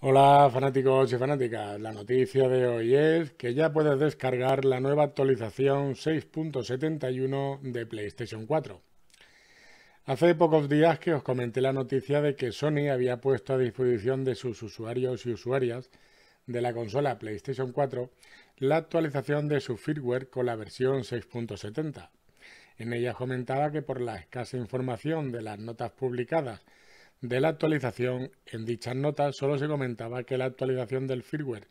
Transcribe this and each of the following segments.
Hola fanáticos y fanáticas, la noticia de hoy es que ya puedes descargar la nueva actualización 6.71 de PlayStation 4. Hace pocos días que os comenté la noticia de que Sony había puesto a disposición de sus usuarios y usuarias de la consola PlayStation 4 la actualización de su firmware con la versión 6.70. En ella comentaba que por la escasa información de las notas publicadas de la actualización, en dichas notas solo se comentaba que la actualización del firmware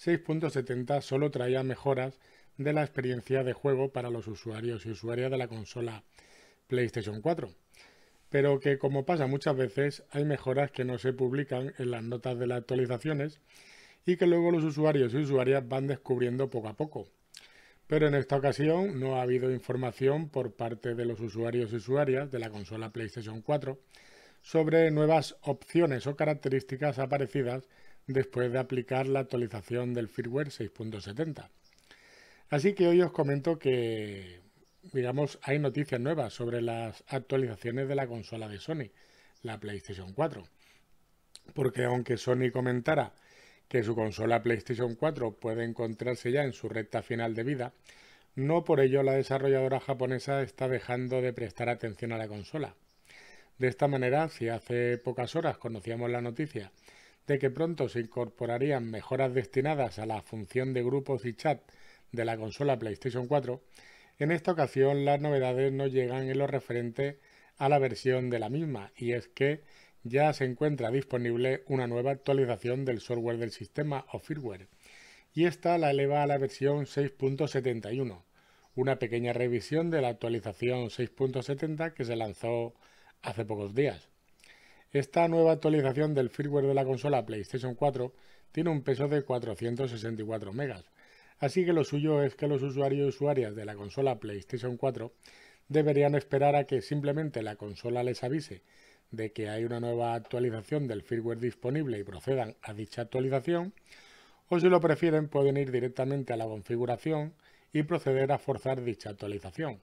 6.70 solo traía mejoras de la experiencia de juego para los usuarios y usuarias de la consola PlayStation 4, pero que como pasa muchas veces hay mejoras que no se publican en las notas de las actualizaciones y que luego los usuarios y usuarias van descubriendo poco a poco. Pero en esta ocasión no ha habido información por parte de los usuarios y usuarias de la consola PlayStation 4 sobre nuevas opciones o características aparecidas después de aplicar la actualización del firmware 6.70. Así que hoy os comento que, digamos, hay noticias nuevas sobre las actualizaciones de la consola de Sony, la PlayStation 4. Porque aunque Sony comentara que su consola PlayStation 4 puede encontrarse ya en su recta final de vida, no por ello la desarrolladora japonesa está dejando de prestar atención a la consola. De esta manera, si hace pocas horas conocíamos la noticia de que pronto se incorporarían mejoras destinadas a la función de grupos y chat de la consola PlayStation 4, en esta ocasión las novedades no llegan en lo referente a la versión de la misma, y es que ya se encuentra disponible una nueva actualización del software del sistema o firmware, y esta la eleva a la versión 6.71, una pequeña revisión de la actualización 6.70 que se lanzó hace pocos días. Esta nueva actualización del firmware de la consola PlayStation 4 tiene un peso de 464 megas, así que lo suyo es que los usuarios y usuarias de la consola PlayStation 4 deberían esperar a que simplemente la consola les avise de que hay una nueva actualización del firmware disponible y procedan a dicha actualización, o si lo prefieren pueden ir directamente a la configuración y proceder a forzar dicha actualización.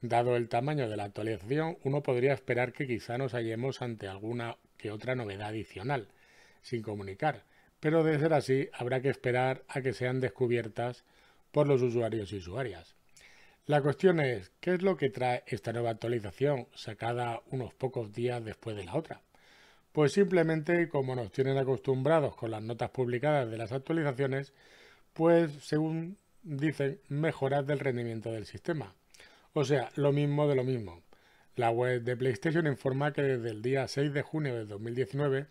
Dado el tamaño de la actualización, uno podría esperar que quizá nos hallemos ante alguna que otra novedad adicional, sin comunicar, pero de ser así habrá que esperar a que sean descubiertas por los usuarios y usuarias. La cuestión es, ¿qué es lo que trae esta nueva actualización sacada unos pocos días después de la otra? Pues simplemente, como nos tienen acostumbrados con las notas publicadas de las actualizaciones, pues según dicen, mejoras del rendimiento del sistema. O sea, lo mismo de lo mismo. La web de PlayStation informa que desde el día 6 de junio de 2019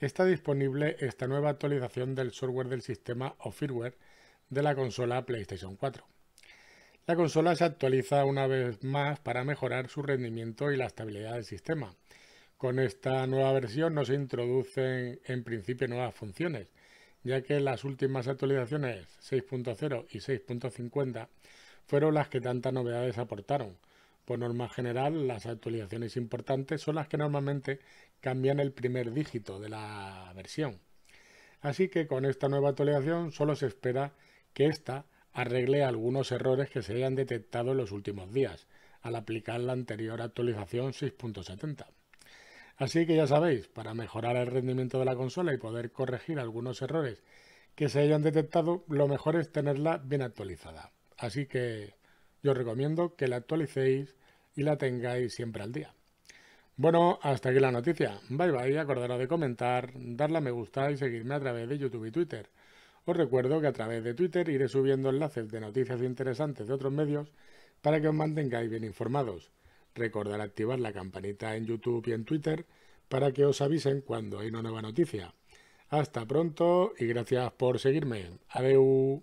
está disponible esta nueva actualización del software del sistema o firmware de la consola PlayStation 4. La consola se actualiza una vez más para mejorar su rendimiento y la estabilidad del sistema. Con esta nueva versión no se introducen en principio nuevas funciones, ya que las últimas actualizaciones 6.0 y 6.50 fueron las que tantas novedades aportaron. Por norma general, las actualizaciones importantes son las que normalmente cambian el primer dígito de la versión. Así que con esta nueva actualización solo se espera que ésta arregle algunos errores que se hayan detectado en los últimos días al aplicar la anterior actualización 6.70. Así que ya sabéis, para mejorar el rendimiento de la consola y poder corregir algunos errores que se hayan detectado, lo mejor es tenerla bien actualizada. Así que yo os recomiendo que la actualicéis y la tengáis siempre al día. Bueno, hasta aquí la noticia. Bye bye, acordaros de comentar, darle a me gusta y seguirme a través de YouTube y Twitter. Os recuerdo que a través de Twitter iré subiendo enlaces de noticias interesantes de otros medios para que os mantengáis bien informados. Recordad activar la campanita en YouTube y en Twitter para que os avisen cuando hay una nueva noticia. Hasta pronto y gracias por seguirme. Adiós.